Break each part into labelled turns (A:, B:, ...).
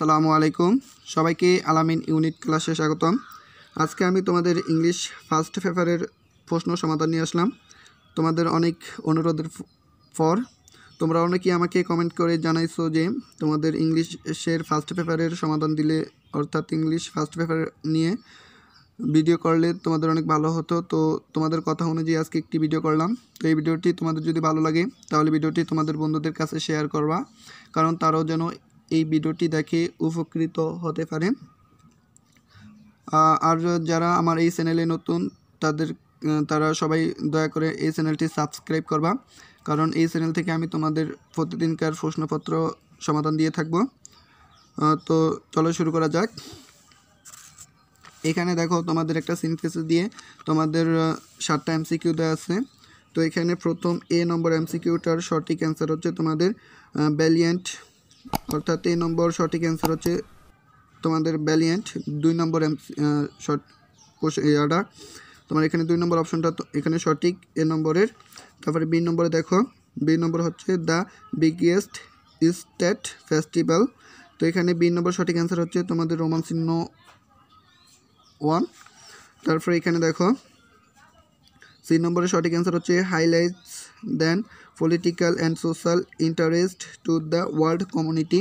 A: সালামু আলাইকুম সবাইকে আলামিন ইউনিট ক্লাসে স্বাগতম আজকে আমি তোমাদের ইংলিশ ফার্স্ট পেপারের প্রশ্ন সমাধান নিয়ে আসলাম তোমাদের অনেক অনুরোধের পর তোমরা অনেকেই আমাকে কমেন্ট করে জানাইছো যে তোমাদের ইংলিশের ফার্স্ট পেপারের সমাধান দিলে অর্থাৎ ইংলিশ ফার্স্ট পেপার নিয়ে ভিডিও করলে তোমাদের অনেক ভালো হতো তো তোমাদের কথা অনুযায়ী আজকে একটি ভিডিও করলাম তো এই ভিডিওটি তোমাদের যদি ভালো লাগে তাহলে ভিডিওটি তোমাদের বন্ধুদের কাছে শেয়ার করবা কারণ তারাও যেন এই ভিডিওটি দেখে উপকৃত হতে পারে আর যারা আমার এই চ্যানেলে নতুন তাদের তারা সবাই দয়া করে এই চ্যানেলটি সাবস্ক্রাইব করবা কারণ এই চ্যানেল থেকে আমি তোমাদের প্রতিদিনকার প্রশ্নপত্র সমাধান দিয়ে থাকব তো চলো শুরু করা যাক এখানে দেখো তোমাদের একটা সিনথেসিস দিয়ে তোমাদের সাতটা এমসিকিউ দেওয়া আছে তো এখানে প্রথম এ নম্বর এমসিকিউটার সঠিক অ্যান্সার হচ্ছে তোমাদের ব্যালিয়েন্ট অর্থাৎ তিন নম্বর সঠিক অ্যান্সার হচ্ছে তোমাদের ব্যালিয়েন্ট দুই নম্বর শর্ট ইয়াটা তোমার এখানে দুই নম্বর অপশনটা এখানে সঠিক এ নম্বরের তারপরে বি নম্বরে দেখো বি নম্বর হচ্ছে দ্য বিগেস্ট স্টেট ফেস্টিভ্যাল তো এখানে বি নম্বর সঠিক অ্যান্সার হচ্ছে তোমাদের রোমান চিহ্ন ওয়ান তারপরে এখানে দেখো সি নম্বরের সঠিক অ্যান্সার হচ্ছে highlight then political and social interest to the world community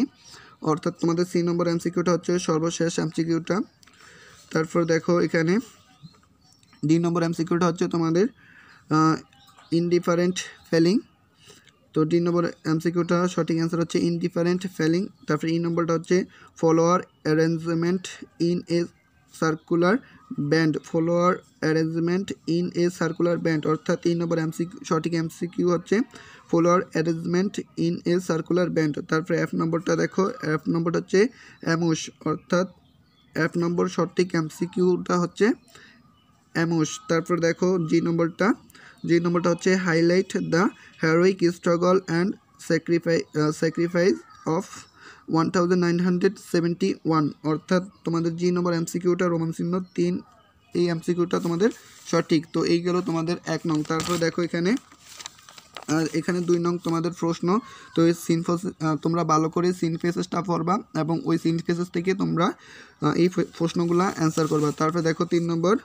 A: অর্থাৎ তোমাদের সি নম্বর এমসিকিউটা হচ্ছে সর্বশেষ এমসিকিউটা তারপর দেখো এখানে ডি নম্বর এমসিকিউটা হচ্ছে তোমাদের ইনডিফারেন্ট ফেলিং তো ডি নম্বর এমসিকিউটা সঠিক অ্যান্সার হচ্ছে ইনডিফারেন্ট ফেলিং তারপরে ই নম্বরটা হচ্ছে flower arrangement in a circular band flower arrangement in a circular band অর্থাৎ তিন নম্বর এমসি সঠিক এমসিকিউ হচ্ছে flower arrangement in a circular band তারপরে এফ নম্বরটা দেখো এফ নম্বরটা হচ্ছে অ্যামোস অর্থাৎ এফ নম্বর সঠিক এমসিকিউটা হচ্ছে অ্যামোস তারপর দেখো জি নম্বরটা জি নম্বরটা হচ্ছে highlight the heroic struggle and sacrifice sacrifice of one thousand nine hundred seventy one অর্থাৎ তোমাদের যে নম্বর এমসিকিউটা রোমান চিহ্ন তিন এই এমসিকিউটা তোমাদের সঠিক তো এই গেল তোমাদের এক নং তারপর দেখো এখানে আর এখানে দুই নং তোমাদের প্রশ্ন তো এই সিনফোস তোমরা ভালো করে সিনফেসেসটা পড়বা এবং ওই সিনফেসেস থেকে তোমরা এই প্রশ্নগুলো অ্যান্সার করবা তারপরে দেখো তিন নম্বর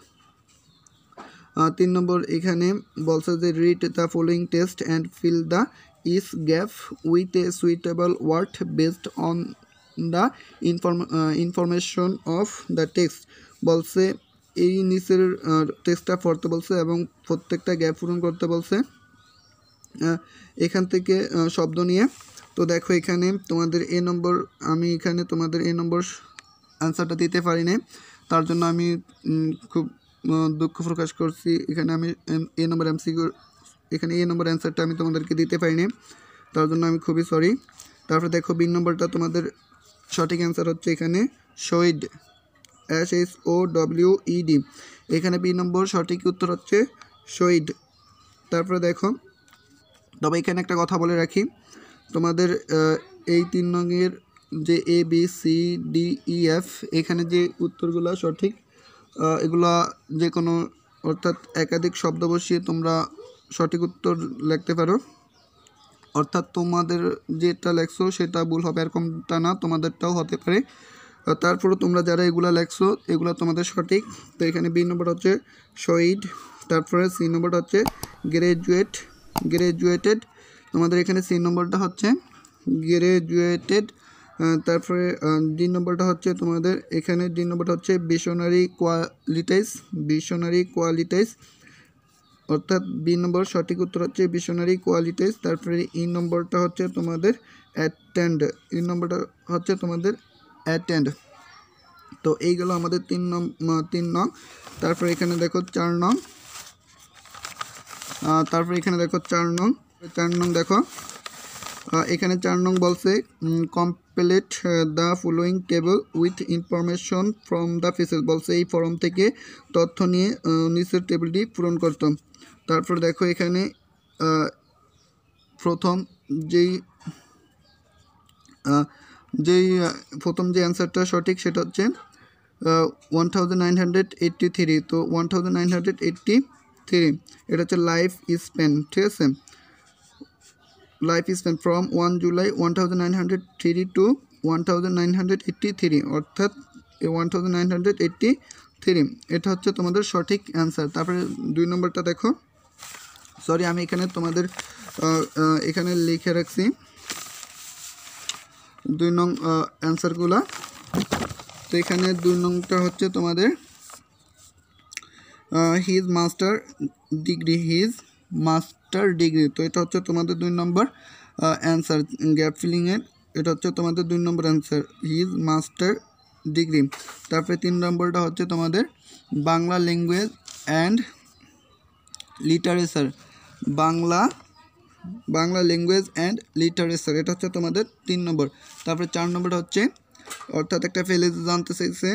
A: তিন নম্বর এখানে বলছে যে read the following text and fill the is gap with a suitable word based on the information of the text বলছে এই নিচের টেক্সটটা পড়তে বলছে এবং প্রত্যেকটা গ্যাপ পূরণ করতে বলছে এখান থেকে শব্দ নিয়ে তো দেখো এখানে তোমাদের এ নম্বর আমি এখানে তোমাদের এ নম্বর অ্যান্সারটা দিতে পারি না তার জন্য আমি খুব দুঃখ প্রকাশ করছি এখানে আমি এ নম্বর এমসিকিউ এখানে এই নম্বর অ্যান্সারটা আমি তোমাদেরকে দিতে পারিনি তার জন্য আমি খুবই সরি তারপরে দেখো বি নম্বরটা তোমাদের সঠিক অ্যান্সার হচ্ছে এখানে showed S S O W ED এখানে বি নম্বর সঠিক উত্তর হচ্ছে শহীদ তারপরে দেখো তবে এখানে একটা কথা বলে রাখি তোমাদের এই তিন রঙের যে A B C D E F এখানে যে উত্তরগুলো সঠিক এগুলা যে কোনো অর্থাৎ একাধিক শব্দ বসিয়ে তোমরা সঠিক উত্তর লিখতে পারো অর্থাৎ তোমাদের যেটা লেখছো সেটা ভুল হবে এরকমটা না তোমাদেরটাও হতে পারে তারপরে তোমরা যারা এগুলা লেখছো এগুলো তোমাদের সঠিক তো এখানে বি নম্বর হচ্ছে শহীদ তারপরে সি নম্বরটা হচ্ছে গ্রাজুয়েট গ্রাজুয়েটেড তোমাদের এখানে সি নম্বরটা হচ্ছে গ্রাজুয়েটেড তারপরে ডি নম্বরটা হচ্ছে তোমাদের এখানে ডি নম্বরটা হচ্ছে বিশনারি কোয়ালিটাইস বিশনারি কোয়ালিটাইস অর্থাৎ বি নম্বর সঠিক উত্তর হচ্ছে মিশনারি কোয়ালিটিস তারপরে ই নম্বরটা হচ্ছে তোমাদের অ্যাটেন্ড ই নম্বরটা হচ্ছে তোমাদের অ্যাটেন্ড তো এইগুলো আমাদের তিন নং তিন নং তারপরে এখানে দেখো চার নং তারপরে এখানে দেখো চার নং চার নং দেখো এখানে চার নং বলছে complete the following table with information from the faces বলছে এই ফর্ম থেকে তথ্য নিয়ে নিচের টেবিলটি পূরণ করতাম তারপর দেখো এখানে প্রথম যেই যেই প্রথম যে অ্যান্সারটা সঠিক সেটা হচ্ছে ওয়ান তো ওয়ান এটা হচ্ছে লাইফ স্প্যান ঠিক আছে life span from one July one thousand nine hundred three to one thousand nine hundred three অর্থাৎ one thousand nine hundred eighty three এটা হচ্ছে তোমাদের সঠিক অ্যান্সার তারপরে দুই নম্বরটা দেখো সরি আমি এখানে তোমাদের এখানে লিখে রাখছি দুই নং অ্যান্সারগুলো তো এখানে দুই নংটা হচ্ছে তোমাদের his master degree his master master degree তো এটা হচ্ছে তোমাদের দুই নম্বর অ্যান্সার গ্যাপ ফিলিংয়ের এটা হচ্ছে তোমাদের দুই নম্বর অ্যান্সার হিজ মাস্টার ডিগ্রি তারপরে তিন নম্বরটা হচ্ছে তোমাদের Bangla language and literature Bangla Bangla language and literature এটা হচ্ছে তোমাদের তিন নম্বর তারপরে চার নম্বরটা হচ্ছে অর্থাৎ একটা ফেলে জানতে চাইছে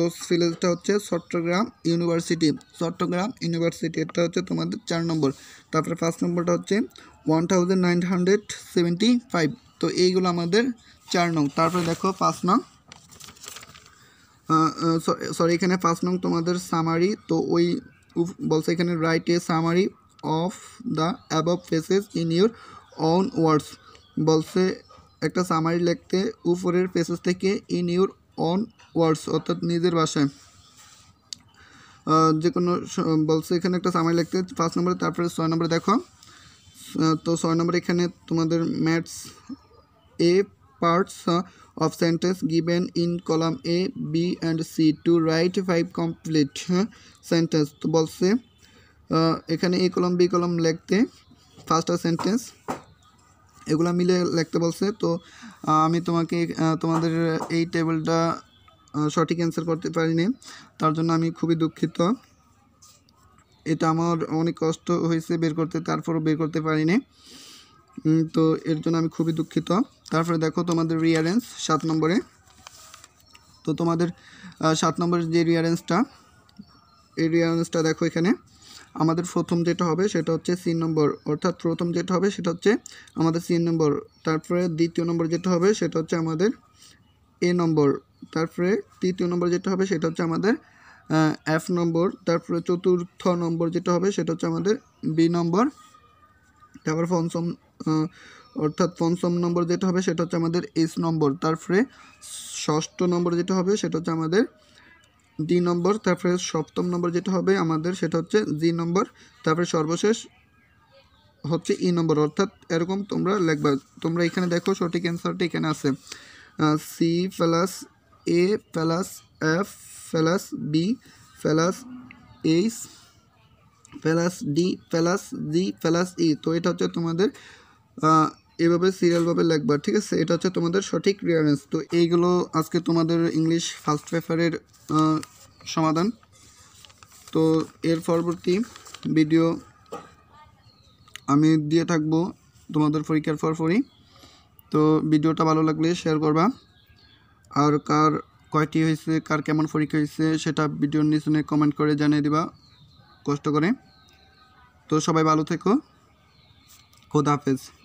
A: তোস ফিলেজটা হচ্ছে চট্টগ্রাম ইউনিভার্সিটি চট্টগ্রাম ইউনিভার্সিটি এটা হচ্ছে তোমাদের চার নম্বর তারপরে পাঁচ নম্বরটা হচ্ছে one thousand nine hundred seventy five তো এইগুলো আমাদের চার নং তারপরে দেখো পাঁচ নং সরি এখানে পাঁচ নং তোমাদের সামারি তো ওই বলছে এখানে write a summary of the above faces in your own words বলছে একটা সামারি লিখতে উপরের পেসেস থেকে ইন ইউর অন ওয়ার্ডস অর্থাৎ নিজের ভাষায় যে কোনো বলছে এখানে একটা সামারি লিখতে পাঁচ নম্বরে তারপরে ছয় নম্বরে দেখো তো ছয় নম্বরে এখানে তোমাদের match a parts of sentence given in column A, B and C to write five complete sentence তো বলছে এখানে এ কলম বি কলম লিখতে ফার্স্ট সেন্টেন্স এগুলো মিলে লিখতে বলছে তো আমি তোমাকে তোমাদের এই টেবিলটা সঠিক অ্যান্সার করতে পারিনি তার জন্য আমি খুবই দুঃখিত এটা আমার অনেক কষ্ট হয়েছে বের করতে তারপরও বের করতে পারিনি তো এর জন্য আমি খুবই দুঃখিত তারপরে দেখো তোমাদের রিয়ারেন্স সাত নম্বরে তো তোমাদের সাত নম্বরের যে রিয়ারেন্সটা এই রিয়ারেন্সটা দেখো এখানে আমাদের প্রথম যেটা হবে সেটা হচ্ছে সিন নম্বর অর্থাৎ প্রথম যেটা হবে সেটা হচ্ছে আমাদের সিন নম্বর তারপরে দ্বিতীয় নম্বর যেটা হবে সেটা হচ্ছে আমাদের এ নম্বর তারপরে তৃতীয় নম্বর যেটা হবে সেটা হচ্ছে আমাদের এফ নম্বর তারপরে চতুর্থ নম্বর যেটা হবে সেটা হচ্ছে আমাদের বি নম্বর তারপর পঞ্চম অর্থাৎ পঞ্চম নম্বর যেটা হবে সেটা হচ্ছে আমাদের এস নম্বর তারপরে ষষ্ঠ নম্বর যেটা হবে সেটা হচ্ছে আমাদের ডি নম্বর তারপরে সপ্তম নম্বর যেটা হবে আমাদের সেটা হচ্ছে জি নম্বর তারপরে সর্বশেষ হচ্ছে ই নম্বর অর্থাৎ এরকম তোমরা লেখবা তোমরা এখানে দেখো সঠিক অ্যান্সারটা এখানে আছে C plus A plus F plus B plus H plus D plus G plus E তো এটা হচ্ছে তোমাদের এভাবে সিরিয়ালভাবে লাগবা ঠিক আছে এটা হচ্ছে তোমাদের সঠিক রিয়ারেন্স তো এইগুলো আজকে তোমাদের ইংলিশ ফার্স্ট পেপারের সমাধান তো এর পরবর্তী ভিডিও আমি দিয়ে থাকবো তোমাদের পরীক্ষার পরপরই তো ভিডিওটা ভালো লাগলে শেয়ার করবা আর কার কয়টি হয়েছে কার কেমন পরীক্ষা হয়েছে সেটা ভিডিওর নিচে কমেন্ট করে জানিয়ে দিবা কষ্ট করে তো সবাই ভালো থেকো খোদা হাফেজ